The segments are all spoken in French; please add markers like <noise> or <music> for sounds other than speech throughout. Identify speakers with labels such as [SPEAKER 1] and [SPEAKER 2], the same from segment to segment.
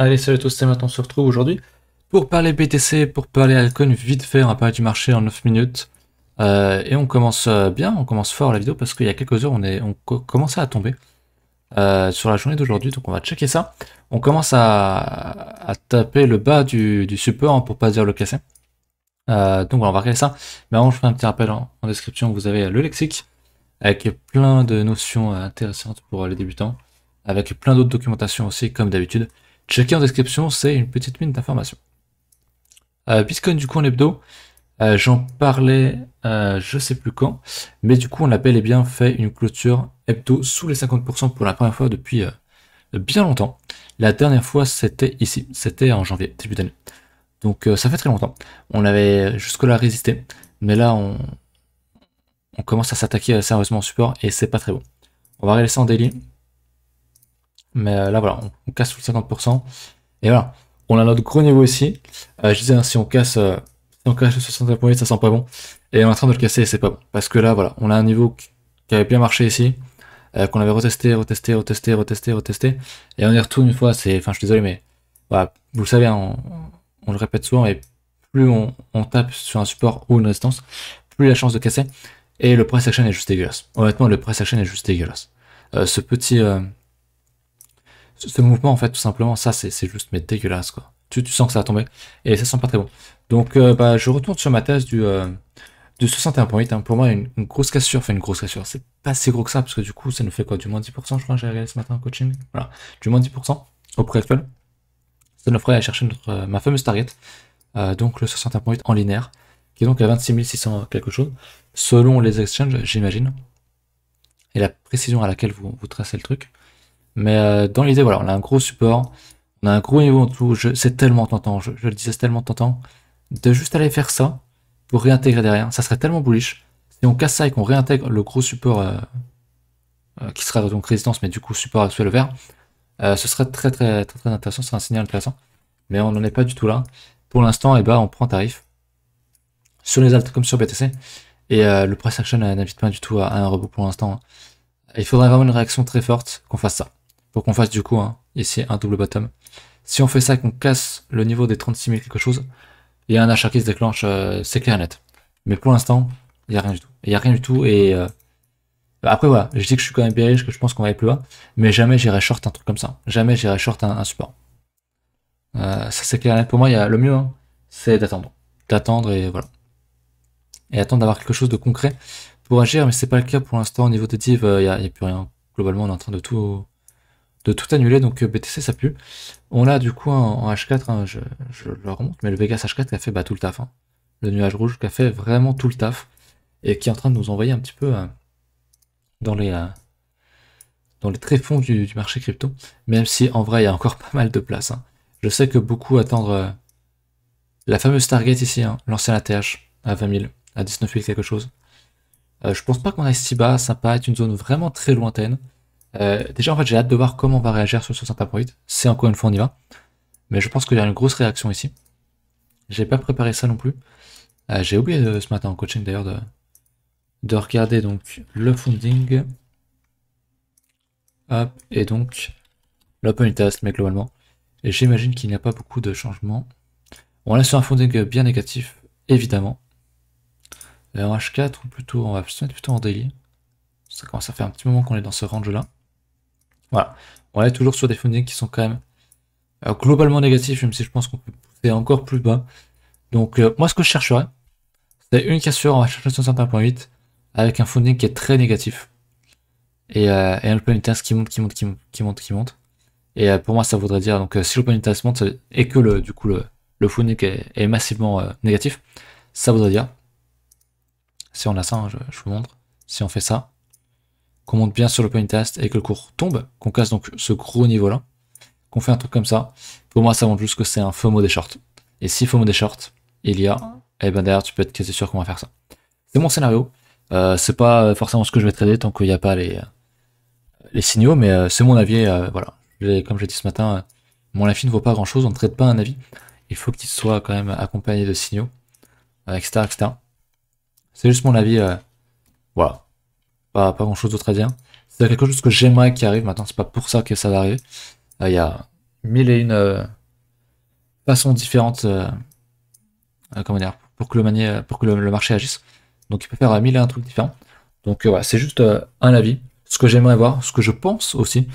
[SPEAKER 1] Allez, salut à tous, c'est maintenant on se retrouve aujourd'hui pour parler BTC, pour parler Alcon, vite fait, on va parler du marché en 9 minutes. Euh, et on commence euh, bien, on commence fort la vidéo parce qu'il y a quelques heures, on, est, on commençait à tomber euh, sur la journée d'aujourd'hui, donc on va checker ça. On commence à, taper le bas du, support pour pas dire le casser. donc on va regarder ça. Mais avant, je fais un petit rappel en description, vous avez le lexique avec plein de notions intéressantes pour les débutants, avec plein d'autres documentations aussi, comme d'habitude. Checker en description, c'est une petite mine d'informations. Euh, du coup en hebdo, euh, j'en parlais euh, je sais plus quand, mais du coup on a bel et bien fait une clôture hebdo sous les 50% pour la première fois depuis euh, bien longtemps. La dernière fois c'était ici, c'était en janvier, début d'année. Donc ça fait très longtemps. On avait jusque-là résisté, mais là on, on commence à s'attaquer sérieusement au support et c'est pas très bon. On va regarder ça en daily. Mais euh, là, voilà, on, casse sous le 50%. Et voilà, on a notre gros niveau ici. Euh, je disais, hein, si on casse, euh, si on casse le 61.8, ça sent pas bon. Et on est en train de le casser c'est pas bon. Parce que là, voilà, on a un niveau qui avait bien marché ici, qu'on avait retesté, retesté, retesté, retesté, retesté. Et on y retourne une fois, c'est, enfin, je suis désolé, mais vous le savez, hein, on, le répète souvent, et plus on, tape sur un support ou une résistance, plus il la chance de casser. Et le price action est juste dégueulasse. Honnêtement, le price action est juste dégueulasse. ce petit, ce, mouvement en fait tout simplement ça c'est juste mais dégueulasse quoi tu, sens que ça a tombé et ça sent pas très bon donc euh, bah, je retourne sur ma thèse du, euh, 61.8 hein. pour moi une, grosse cassure fait une grosse cassure c'est pas si gros que ça parce que du coup ça nous fait quoi du moins 10% je crois j'ai regardé ce matin en coaching voilà du moins 10% au prix actuel ça nous ferait aller chercher notre, euh, ma fameuse target euh, donc le 61.8 en linéaire qui est donc à 26 600 quelque chose selon les exchanges j'imagine et la précision à laquelle vous, vous tracez le truc mais euh, dans l'idée, voilà, on a un gros support, on a un gros niveau en tout. C'est tellement tentant, je, le disais, c'est tellement tentant de juste aller faire ça pour réintégrer derrière. Ça serait tellement bullish. Si on casse ça et qu'on réintègre le gros support euh, euh, qui sera donc résistance, mais du coup support actuel vert, ce serait très très très très intéressant. C'est un signal intéressant. Mais on n'en est pas du tout là. Pour l'instant, et eh ben, on prend tarif sur les altes comme sur BTC. Et le price action n'invite pas du tout à, un rebond pour l'instant. Hein. Il faudrait vraiment une réaction très forte qu'on fasse ça qu'on fasse du coup ici hein, un double bottom. Si on fait ça qu'on casse le niveau des 36 000 quelque chose, il y a un achat qui se déclenche, euh, c'est clair net. Mais pour l'instant, il n'y a rien du tout. Il n'y a rien du tout et... Euh, après voilà, je dis que je suis quand même bien que je pense qu'on va aller plus bas, mais jamais j'irai short un truc comme ça. Jamais j'irai short un, support. Euh, ça c'est clair net. Pour moi, y a, le mieux, hein, c'est d'attendre. D'attendre et voilà. Et attendre d'avoir quelque chose de concret pour agir, mais c'est pas le cas pour l'instant. Au niveau des divs, il n'y a, a, plus rien. Globalement, on est en train de tout, de tout annuler, donc euh, BTC ça pue. On l'a du coup en, H4, hein, je, le remonte, mais le Vegas H4 qui a fait bah, tout le taf. Hein. Le nuage rouge qui a fait vraiment tout le taf et qui est en train de nous envoyer un petit peu euh, dans les euh, dans les tréfonds du, marché crypto, même si en vrai il y a encore <laughs> pas mal de place. Hein. Je sais que beaucoup attendent la fameuse target ici, l'ancien ATH à 20 000, à 19 000 quelque chose. je pense pas qu'on reste si bas, ça paraît être une zone vraiment très lointaine. Euh, déjà, en fait, j'ai hâte de voir comment on va réagir sur 60 Android. C'est encore une fois, on y va. Mais je pense qu'il y a une grosse réaction ici. J'ai pas préparé ça non plus. Euh, j'ai oublié euh, ce matin en coaching d'ailleurs de, de regarder donc le funding. Hop, et donc l'open test, mais globalement. Et j'imagine qu'il n'y a pas beaucoup de changements. On est sur un funding bien négatif, évidemment. en H4, ou plutôt, on va se mettre plutôt en daily. Ça commence à faire un petit moment qu'on est dans ce range là. Voilà. On est toujours sur des fundings qui sont quand même euh, globalement négatifs, même si je pense qu'on peut pousser encore plus bas. Donc euh, moi ce que je chercherais, c'est une cassure en recherche 61.8 avec un funding qui est très négatif. Et, euh, et un open interest qui monte, qui monte, qui monte, qui monte, Et pour moi, ça voudrait dire, donc, si l'open interest monte et que le, du coup, le, le funding est, massivement négatif, ça voudrait dire, si on a ça, hein, je, je, vous montre, si on fait ça, qu'on monte bien sur le point test et que le cours tombe, qu'on casse donc ce gros niveau-là, qu'on fait un truc comme ça, pour moi ça montre juste que c'est un FOMO des shorts. Et si FOMO des shorts, il y a, et eh ben derrière tu peux être quasi sûr qu'on va faire ça. C'est mon scénario, euh, c'est pas euh, forcément ce que je vais trader tant qu'il n'y a pas les, euh, les signaux, mais c'est mon avis, voilà. Comme j'ai dit ce matin, mon avis ne vaut pas grand-chose, on ne traite pas un avis. Il faut qu'il soit quand même accompagné de signaux, etc. C'est juste mon avis, voilà. Bah, pas, grand chose d'autre à dire. C'est quelque chose que j'aimerais qu'il arrive maintenant, c'est pas pour ça que ça va arriver. Euh, il y a mille et une euh, façons différentes euh, comment dire, pour que, le, pour que le, marché agisse. Donc il peut faire mille et un trucs différents. Donc voilà, c'est juste un avis. Ce que j'aimerais voir, ce que je pense aussi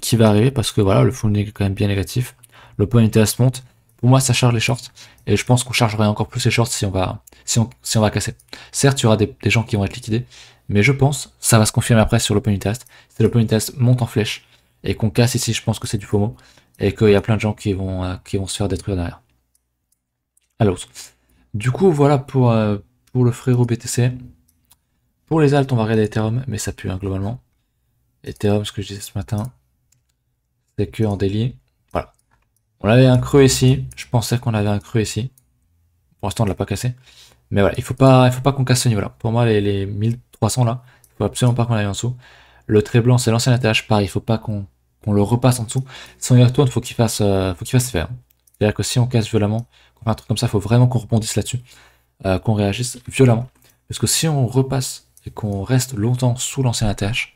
[SPEAKER 1] qui va arriver, parce que voilà, le fond est quand même bien négatif. Le point d'intérêt monte pour moi ça charge les shorts et je pense qu'on chargerait encore plus les shorts si on va si si on va casser certes il y aura des, gens qui vont être liquidés mais je pense, ça va se confirmer après sur l'open test, c'est l'open test monte en flèche et qu'on casse ici, je pense que c'est du FOMO et qu'il y a plein de gens qui vont, euh, qui vont se faire détruire derrière. Alors, du coup, voilà pour, euh, pour le frérot BTC. Pour les alt, on va regarder Ethereum, mais ça pue hein, globalement. Ethereum, ce que je disais ce matin, c'est que en daily, voilà. On avait un creux ici, je pensais qu'on avait un creux ici. Pour l'instant, on ne l'a pas cassé. Mais voilà, il ne faut pas, pas qu'on casse ce niveau-là. Pour moi, les, les 1000 300 là. Il faut absolument pas qu'on aille en dessous. Le trait blanc, c'est l'ancien attache pareil, il faut pas qu'on le repasse en dessous. Si on y retourne, faut qu'il fasse, euh, faut qu'il fasse faire. C'est-à-dire que si on casse violemment, qu'on fait un truc comme ça, il faut vraiment qu'on rebondisse là-dessus, euh, qu'on réagisse violemment. Parce que si on repasse et qu'on reste longtemps sous l'ancien attache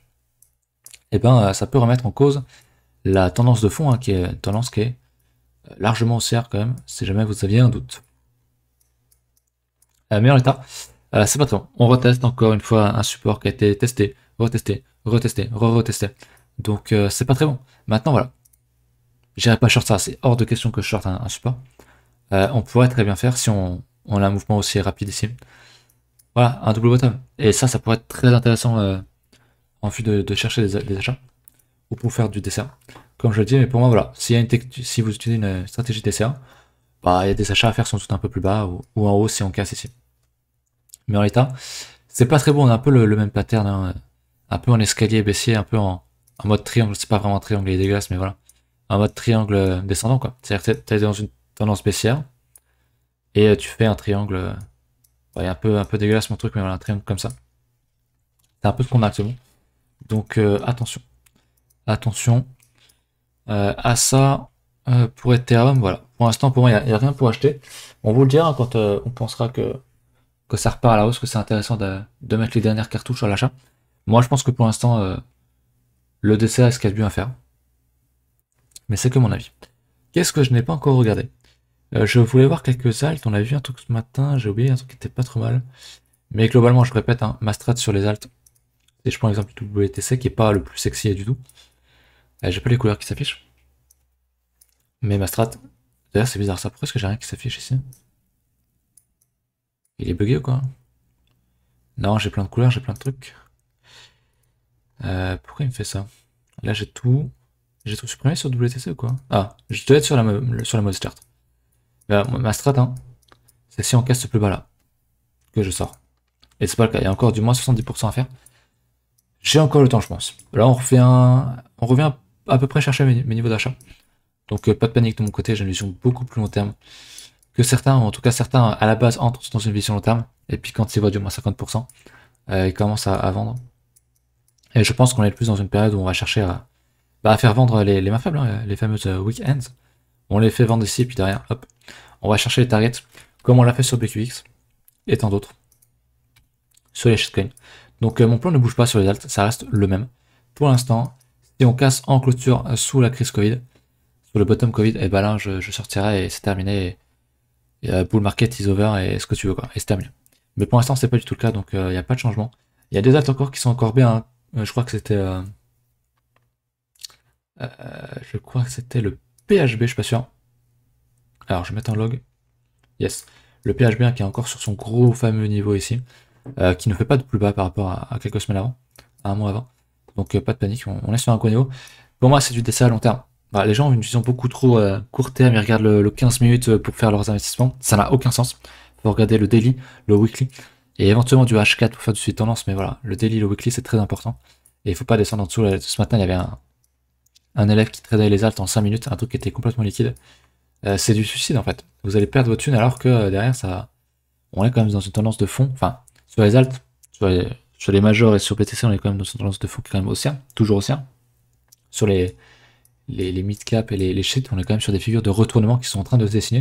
[SPEAKER 1] eh ben, euh, ça peut remettre en cause la tendance de fond, hein, qui est une tendance qui est largement haussière quand même, si jamais vous aviez un doute. À meilleur état. Euh, c'est bon. On reteste encore une fois un support qui a été testé, retesté, retesté, re-retesté. Donc euh, c'est pas très bon. Maintenant voilà. J'irai pas short ça, c'est hors de question que je short un, support. Euh, on pourrait très bien faire si on, a un mouvement aussi rapide ici. Voilà, un double bottom. Et ça, ça pourrait être très intéressant euh, en vue de, chercher des, achats ou pour faire du DCA. Comme je le dis, mais pour moi voilà, si, y a une si vous utilisez une stratégie DCA, bah, il y a des achats à faire sans doute un peu plus bas ou en haut si on casse ici en état. C'est pas très bon, on a un peu le, même pattern, hein. un peu en escalier baissier, un peu en, mode triangle, c'est pas vraiment un triangle, il est dégueulasse, mais voilà. un mode triangle euh, descendant, quoi. C'est-à-dire que t'es dans une tendance baissière, et euh, tu fais un triangle, euh, ouais, un peu, un peu dégueulasse mon truc, mais voilà, un triangle comme ça. C'est un peu ce qu'on a actuellement. Donc attention. Attention. à ça, pour pour Ethereum, voilà. Pour l'instant, pour moi, il n'y a, rien pour acheter. On vous le dira quand on pensera que que ça repart à la hausse, que c'est intéressant de, mettre les dernières cartouches à l'achat. Moi, je pense que pour l'instant, euh, le dessert, est ce qu'il y a de mieux à faire. Mais c'est que mon avis. Qu'est-ce que je n'ai pas encore regardé euh, Je voulais voir quelques altes. On a vu un truc ce matin, j'ai oublié un truc qui était pas trop mal. Mais globalement, je répète, un hein, ma strat sur les altes, et je prends l'exemple du WTC qui est pas le plus sexy du tout. Euh, j'ai pas les couleurs qui s'affichent. Mais ma strat, d'ailleurs c'est bizarre ça, pourquoi est-ce que j'ai rien qui s'affiche ici il est bugué ou quoi Non, j'ai plein de couleurs, j'ai plein de trucs. Euh, pourquoi il me fait ça Là, j'ai tout... J'ai tout supprimé sur WTC ou quoi Ah, je dois être sur la, sur la mode start. Bah, ma strat, hein, c'est si on casse ce plus bas là, que je sors. Et c'est pas le cas, il y a encore du moins 70% à faire. J'ai encore le temps, je pense. Là, on revient, on revient à peu près chercher mes, niveaux d'achat. Donc, euh, pas de panique de mon côté, j'ai une vision beaucoup plus long terme que certains, en tout cas certains à la base, entrent dans une vision long terme, et puis quand ils voient du moins 50%, euh, ils commencent à, vendre. Et je pense qu'on est plus dans une période où on va chercher à, bah, faire vendre les, mains faibles, hein, les fameuses euh, weekends, On les fait vendre ici, puis derrière, hop, on va chercher les targets, comme on l'a fait sur BQX, et tant d'autres, sur les shitcoins. Donc euh, mon plan ne bouge pas sur les alts, ça reste le même. Pour l'instant, si on casse en clôture sous la crise Covid, sur le bottom Covid, et eh bah ben là je, je sortirai et c'est terminé. Euh, bull market is over et ce que tu veux quoi, et c'est Mais pour l'instant c'est pas du tout le cas, donc il euh, n'y a pas de changement. Il y a des dates encore qui sont encore bien hein. euh, je crois que c'était je crois que c'était le PHB, je suis pas sûr. Alors je vais mettre un log. Yes. Le PHB hein, qui est encore sur son gros fameux niveau ici, qui ne fait pas de plus bas par rapport à, quelques semaines avant, à un mois avant. Donc pas de panique, on, est sur un gros niveau. Pour moi c'est du dessin à long terme. Bah, les gens ont une vision beaucoup trop euh, court terme, ils regardent le, 15 minutes euh, pour faire leurs investissements. Ça n'a aucun sens. Faut regarder le daily, le weekly et éventuellement du H4 pour faire du suivi tendance. Mais voilà, le daily, le weekly, c'est très important. Et il ne faut pas descendre en dessous. Ce matin, il y avait un, élève qui tradait les altes en 5 minutes, un truc qui était complètement liquide. Euh, c'est du suicide en fait. Vous allez perdre votre thune alors que derrière, ça, on est quand même dans une tendance de fond. Enfin, sur les altes, sur les, sur les majors et sur PTC, on est quand même dans une tendance de fond qui est quand même haussière, hein, toujours haussière. Hein. Sur les, les, mid-cap et les, les shit, on est quand même sur des figures de retournement qui sont en train de se dessiner.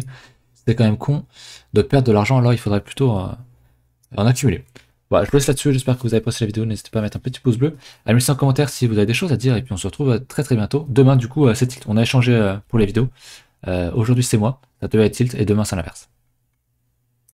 [SPEAKER 1] c'est quand même con de perdre de l'argent, alors il faudrait plutôt euh, en accumuler. Voilà, je vous laisse là-dessus, j'espère que vous avez apprécié la vidéo, n'hésitez pas à mettre un petit pouce bleu, à me laisser un commentaire si vous avez des choses à dire, et puis on se retrouve très très bientôt. Demain, du coup, euh, c'est Tilt, on a échangé euh, pour les vidéos. Aujourd'hui, c'est moi, ça devait être Tilt, et demain, c'est l'inverse.